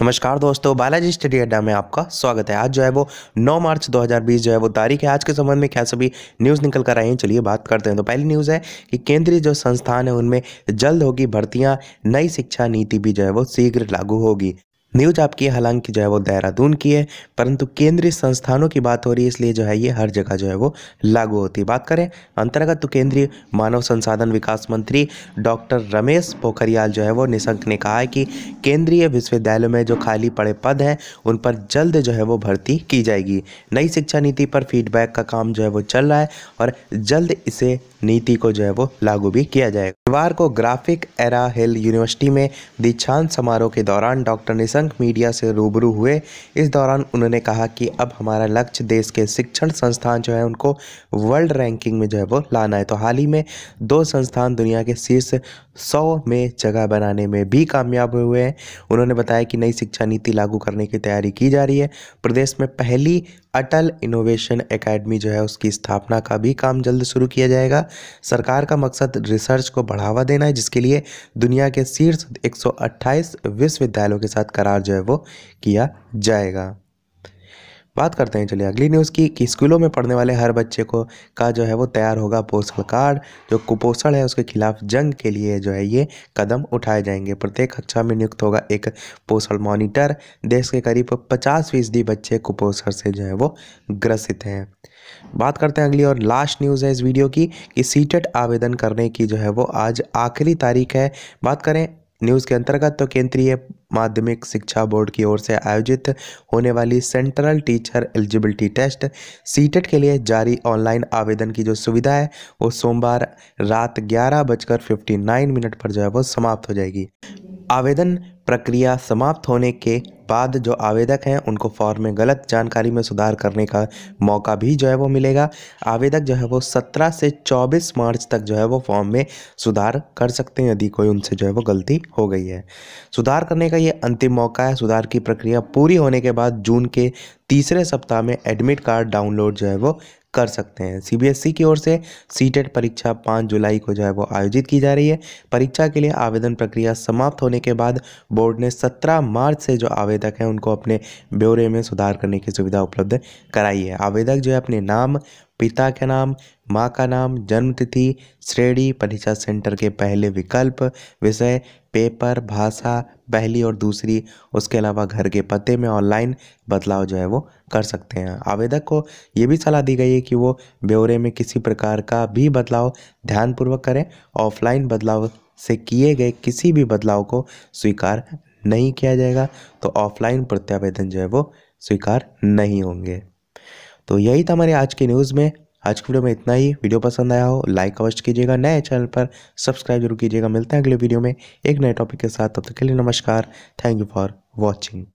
नमस्कार दोस्तों बालाजी स्टडी अड्डा में आपका स्वागत है आज जो है वो 9 मार्च 2020 जो है वो तारीख है आज के संबंध में क्या सभी न्यूज़ निकल कर आई हैं चलिए बात करते हैं तो पहली न्यूज़ है कि केंद्रीय जो संस्थान है उनमें जल्द होगी भर्तियां नई शिक्षा नीति भी जो है वो शीघ्र लागू होगी न्यूज आपकी हालांकि जो है वो देहरादून की है परंतु केंद्रीय संस्थानों की बात हो रही है इसलिए जो है ये हर जगह जो है वो लागू होती है बात करें अंतर्गत तो केंद्रीय मानव संसाधन विकास मंत्री डॉक्टर रमेश पोखरियाल जो है वो निशंक ने कहा है कि केंद्रीय विश्वविद्यालयों में जो खाली पड़े पद हैं उन पर जल्द जो है वो भर्ती की जाएगी नई शिक्षा नीति पर फीडबैक का काम जो है वो चल रहा है और जल्द इसे नीति को जो है वो लागू भी किया जाएगा शनिवार को ग्राफिक एरा हिल यूनिवर्सिटी में दीक्षांत समारोह के दौरान डॉक्टर निशंक मीडिया से रूबरू हुए इस दौरान उन्होंने कहा कि अब हमारा लक्ष्य देश के शिक्षण संस्थान जो है उनको वर्ल्ड रैंकिंग में जो है वो लाना है तो हाल ही में दो संस्थान दुनिया के शीर्ष सौ में जगह बनाने में भी कामयाब हुए हैं उन्होंने बताया कि नई शिक्षा नीति लागू करने की तैयारी की जा रही है प्रदेश में पहली अटल इनोवेशन एकेडमी जो है उसकी स्थापना का भी काम जल्द शुरू किया जाएगा सरकार का मकसद रिसर्च को बढ़ावा देना है जिसके लिए दुनिया के शीर्ष 128 विश्वविद्यालयों के साथ करार जो है वो किया जाएगा बात करते हैं चलिए अगली न्यूज़ की कि स्कूलों में पढ़ने वाले हर बच्चे को का जो है वो तैयार होगा पोषण कार्ड जो कुपोषण है उसके खिलाफ जंग के लिए जो है ये कदम उठाए जाएंगे प्रत्येक कक्षा में नियुक्त होगा एक पोषण मॉनिटर देश के करीब पचास फीसदी बच्चे कुपोषण से जो है वो ग्रसित हैं बात करते हैं अगली और लास्ट न्यूज़ है इस वीडियो की कि सीटेट आवेदन करने की जो है वो आज आखिरी तारीख है बात करें न्यूज़ के अंतर्गत तो केंद्रीय माध्यमिक शिक्षा बोर्ड की ओर से आयोजित होने वाली central teacher eligibility test CTET के लिए जारी ऑनलाइन आवेदन की जो सुविधा है वो सोमवार रात ग्यारह बजकर फिफ्टी नाइन मिनट पर जो है वो समाप्त हो जाएगी आवेदन प्रक्रिया समाप्त होने के बाद जो आवेदक हैं उनको फॉर्म में गलत जानकारी में सुधार करने का मौका भी जो है वो मिलेगा आवेदक जो है वो 17 से 24 मार्च तक जो है वो फॉर्म में सुधार कर सकते हैं यदि कोई उनसे जो है वो गलती हो गई है सुधार करने का ये अंतिम मौका है सुधार की प्रक्रिया पूरी होने के बाद जून के तीसरे सप्ताह में एडमिट कार्ड डाउनलोड जो है वो कर सकते हैं सीबीएसई e की ओर से सीटेट e परीक्षा 5 जुलाई को जो है वो आयोजित की जा रही है परीक्षा के लिए आवेदन प्रक्रिया समाप्त होने के बाद बोर्ड ने 17 मार्च से जो आवेदक हैं उनको अपने ब्यौरे में सुधार करने की सुविधा उपलब्ध कराई है आवेदक जो है अपने नाम पिता का नाम माँ का नाम जन्म तिथि श्रेणी परीक्षा सेंटर के पहले विकल्प विषय पेपर भाषा पहली और दूसरी उसके अलावा घर के पते में ऑनलाइन बदलाव जो है वो कर सकते हैं आवेदक को ये भी सलाह दी गई है कि वो ब्यौरे में किसी प्रकार का भी बदलाव ध्यानपूर्वक करें ऑफलाइन बदलाव से किए गए किसी भी बदलाव को स्वीकार नहीं किया जाएगा तो ऑफलाइन प्रत्यावेदन जो है वो स्वीकार नहीं होंगे तो यही था हमारे आज के न्यूज़ में आज की वीडियो में इतना ही वीडियो पसंद आया हो लाइक अवश्य कीजिएगा नए चैनल पर सब्सक्राइब जरूर कीजिएगा मिलते हैं अगले वीडियो में एक नए टॉपिक के साथ तब तक के लिए नमस्कार थैंक यू फॉर वॉचिंग